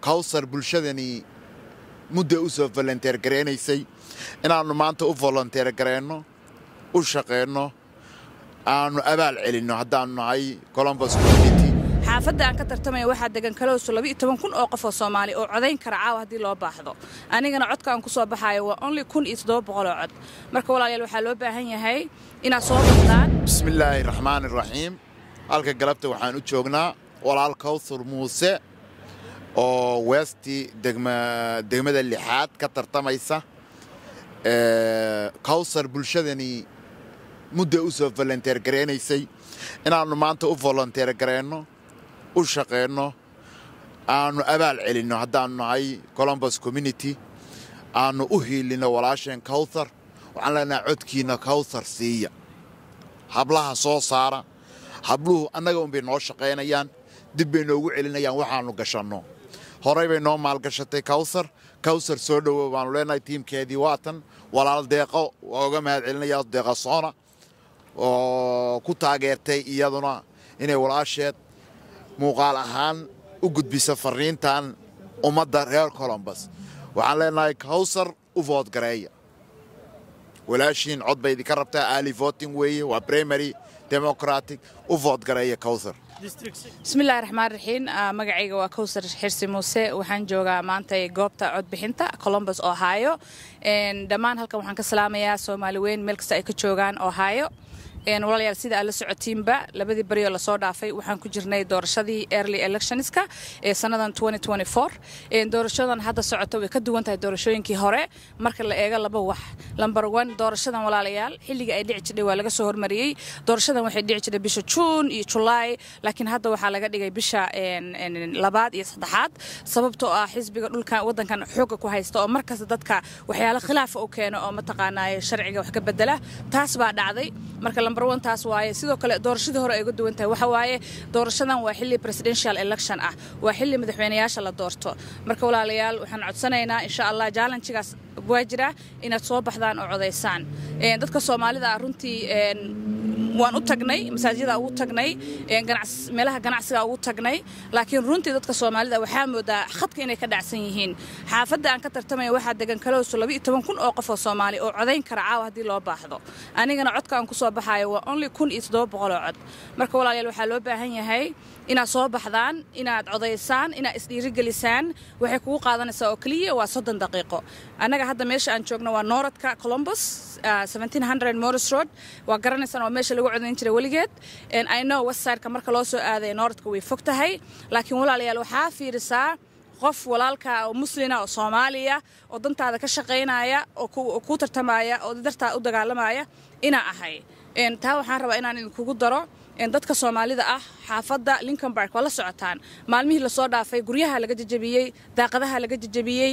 kawsar bulshadani mudda u soo volonteer garaynaysay inaanu maanta u volonteer garayno u shaqayno aanu abaal celinno haddaanu nahay colombus community xaafadda aan ka tartamaya waxaa degan kalowso labiiyo toban kun oo qof oo soomaali oo codayn kara caawa haddii loo baahdo anigana codka aan ku soo baxaayo waa only kun iyo toddoba boqol oo cod marka walaalayaal waxaa loo baahan yahay inaad soo bandaan bismillaahi raxmaani raxiim halka galabta waxaan u joognaa walaal kawsar muuse oo weesti degmada lixaad ka tartamaysa cawsar bulshadani mudda u soo volonteer garaynaysay inaannu maanta u volonteer gareenno u shaqayno aanu abaal celinno haddaanu nahay colombus community aanu u hiilino walaasheen cawthar waxaan leenahay codkiina kowthar siiya hablaha soo saara habluhu annaga unbay noo shaqaynayaan dib bay noogu celinayaan waxaannu gashanno horey bay noo maalgashatay kawsar kawsar soo dhowow baanu leenahay tiimkeedii waatan walaal deeqo waa uga mahad celinaya deeqa soona oo ku taageertay iyaduna inay walaasheed muuqaal ahaan u gudbiso fariintan ummadda reer colombas waxaan leenahay kawsar u voodgareeya walaashiin cod bay idinka rabtaa aali voting weeye waa primary democratic u voodgareeya kawsar bismillahi raxmaan raxiim ah, magacayga waa kowsar xirsi muuse waxaan joogaa maanta goobta codbixinta colombos ohio dhammaan halkan waxaan ka salaamayaa soomaali weyn meel kasta ay ka joogaan ohio walaalayaal sida aad la socotiinba labadii bari oo lasoo dhaafay waxaan ku jirnay doorashadii early electionska ee sannadan doorashadan hadda socota way ka duwan tahay doorashooyinkii hore marka la eego laba wax lambar doorashadan walaalayaal xilligii ay dhici jidhay waa laga soo hormariyey doorashadan waxay dhici jirtay bisha juun iyo julaay laakiin hadda waxaa laga dhigay bisha labaad iyo saddexaad sababtoo ah xisbiga dhulka waddankan xooga ku haysta oo markasta dadka waxyaalo khilaafa u keeno oo mataqaanaaye sharciga wax ka bedela taas baa dhacday marka nambar ontaas waaye sidoo kale doorashadii hore ay uga duwan tahay waxa waaye doorashadan waa xilli presidential election ah waa xilli madaxweynayaasha la doorto marka walaalayaal waxaan codsanaynaa insha allah jaalanjigaas waa jira inaad soo baxdaan oo codaysaan dadka soomaalida ah runtii waan u tagnay masaajida ugu tagnay meelaha ganacsiga ugu tagnay laakiin runtii dadka soomaalida waxaa moodaa khadka inay ka dhacsan yihiin xaafadda aan ka tartamaya waxaa degan kalowso kun oo qofoo soomaali oo codayn kara caawa haddii loo baahdo anigana codka aan ku soo baxayo waa only oo cod marka walaalayaal waxaa loo baahan yahay inaad soo baxdaan inaad codaysaan inaad isdhiirigelisaan waxay kugu qaadanaysaa oo keliya waa soddon daqiiqo annaga hadda meesha aan joogno waa nooradka colombus ah, morris road waa garanaysaan oo meesha lagu codayn jira weligeed ino wasayrka marka loo soo aaday noordka way fog tahay laakiin walaalayaal waxaa fiirisaa qof walaalka oo muslina oo soomaaliya oo dantaada ka shaqaynaya oo kuu tartamaya oo dartaa u dagaalamaya inaa ahay taa waxaan rabaa inaan idinkugu daro dadka soomaalida ah xaafada lincoln bark waa la socotaan maalmihii lasoo dhaafay guryaha laga jajabiyey daaqadaha laga jajabiyey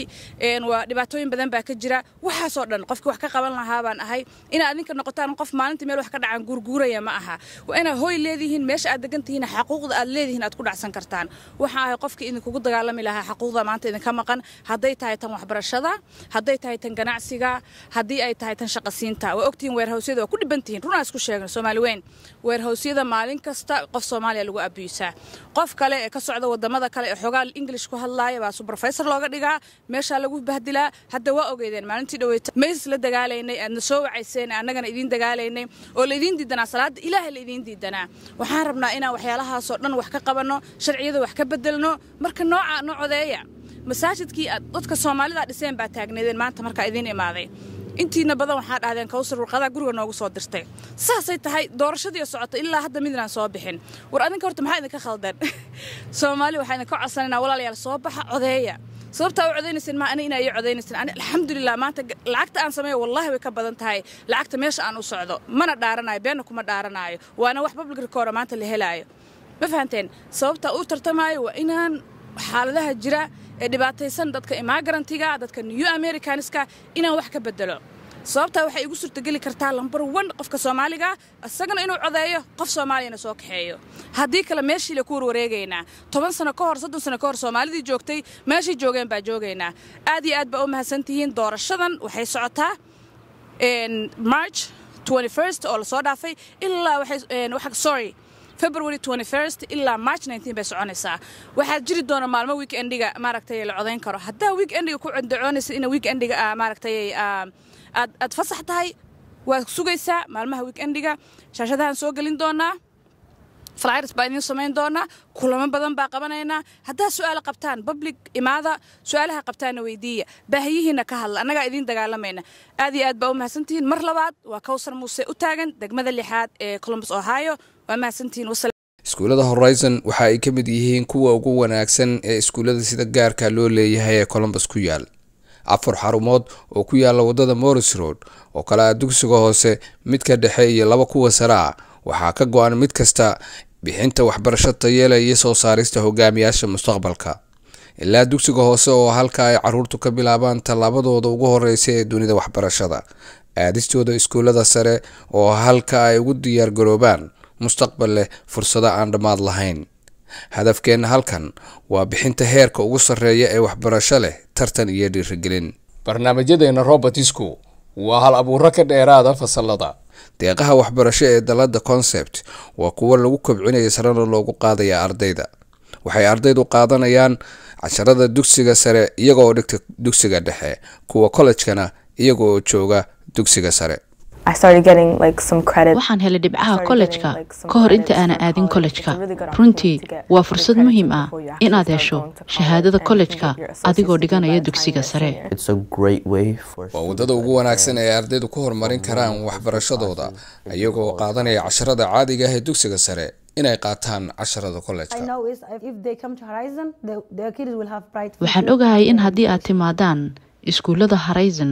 waa dhibaatooyin badan baa ka jira waxaasoo dhan qofkii wax ka qaban lahaa baan ahay inaad adinka noqotaan qof maalintii meel wax ka dhacaan guurguuraya ma aha waa inaad hooy leedihiin meesha aad degantihiin xaquuqda aad leedihiin aad ku dhacsan kartaan waxaa ahay qofkii idinkugu dagaalami lahaa xaquuqda maanta idinka maqan hadday tahay tan waxbarashada hadday tahay tan ganacsiga haddii ay tahay tan shaqasiinta waa ogtihiin weerhawsyada waa ku dhibantihiin runaa isku sheegna soomaali weyn weerhawsyada maalin kasta qof soomaaliya ayaa lagu abiyuusaa qof kale ee ka socda wadamada kale ee xoogaa english ku hadlaaya baa subrofesor looga dhigaa meeshaa lagu bahdilaa hadda waa ogeydeen maalintii dhaweyta mays la dagaalaynay aadna soo wacayseen annagana idiin dagaalaynay oo laidiin diidanaa salaada ilaaha laidiin diidanaa waxaan rabnaa inaan waxyaalahaasoo dhan wax ka qabanno sharciyada wax ka bedelno marka noocaa no codeeya masaajidkii aad dadka soomaalida dhiseen baa taagneedeen maanta markaa idiin imaaday intiina badan waxaa dhahdeen kawsar warqadaha guriga noogu soo dirtay saasay tahay doorashadii socota ilaa hadda midnaan soo bixin war adinka horta maxaa idinka khaldan soomaali waxaa idinka codsananaa walaalayaal soo baxa codeeya sababtaa u codaynayseen maa ani inaa iyo ani alxamdulilah maanta lacagta aan sameeyo wallahi way ka badan tahay lacagta meesha aan u socdo mana dhaaranayo beenna kuma dhaaranaayo waana wax public rekoora maanta la helaayo ma fahanteen sababtaa u tartamaayo waa inaan xaaladaha jira ee dhibaataysan dadka imagarantiga dadka new americaniska inaan wax ka bedelo sababtaa waxay igu suurtogeli kartaa lambar wan qofka soomaaliga ah, isagana inuu codeeyo qof soomaaliyana soo kaxeeyo haddii kale meeshiila ku warwareegaynaa toban sano ka hor soddon sano ka hor soomaalidii joogtay meeshay joogeen baa joogaynaa aad iyo aad baa u mahadsantihiin doorashadan waxay socotaa march oo lasoo dhaafay ilaa sorry february ilaa march bay soconaysaa waxaa jiri doona maalmo weekendiga maaragtay la codayn karo haddaa weekendiga ku codocoonaysa in weekendiga ah, maaragtay ah, aad fasax tahay waad sugaysaa maalmaha weekendiga shaashadahaan soo gelin doonaa flyers baa idiin samayn doonaa kulamo badan baa qabanaynaa haddaad su-aalo qabtaan bablic imaada su-aalaha qabtaana weydiiya baahiyihiinna ka hadla annagaa idiin dagaalamayna aad iyo aad baa u mahadsantihiin mar labaad waa kowsar muuse u taagan degmada lixaad ee columbus ohio waa mahadsantihiin iskuullada horizon waxa ay ka mid yihiin kuwa ugu wanaagsan ee iskuullada sida gaarka loo leeyahay ee colombus ku yaal afar xarumood oo ku yaalla waddada morris road oo kale ah dugsiga hoose midka dhexe iyo laba kuwa saraa ah. waxaa ka go-an mid kasta bixinta waxbarasho tayeela iyo soo saarista hogaamiyaasha mustaqbalka ilaa dugsiga hoose oo halka ay caruurtu ka bilaabaan tallaabadooda ugu horeysa ee dunida waxbarashada aadistooda iskuullada sare oo halka ay ugu diyaargaroobaan mustaqbal leh fursado aan dhammaad lahayn hadafkeenna halkan waa bixinta heerka ugu sarreeya ee waxbarasho leh tartan iyo dhiirigelin barnaamijyadeena robotisku waa hal abuuro ka dheeraada fasalada deeqaha waxbarasho ee dalladda concept waa kuwo lagu kobcinaya sarena loogu qaadaya ardayda waxay ardaydu qaadanayaan casharada dugsiga sare iyaga oo dhigta dugsiga dhexe kuwa kollejkana iyaga oo jooga dugsiga sare waxaan helay dhibcaha kollejka ka hor inta aana aadin kollejka runtii waa fursad muhiim ah inaad hesho shahaadada kollejka adigoo dhiganaya dugsiga sare waa wadada ugu wanaagsan ee ardaydu ku horumarin karaan waxbarashadooda iyagoo qaadanaya casharada caadiga ah ee dugsiga sare inay qaataan casharada kollejka waxaan ogahay in haddii aad timaadaan iskuullada horizon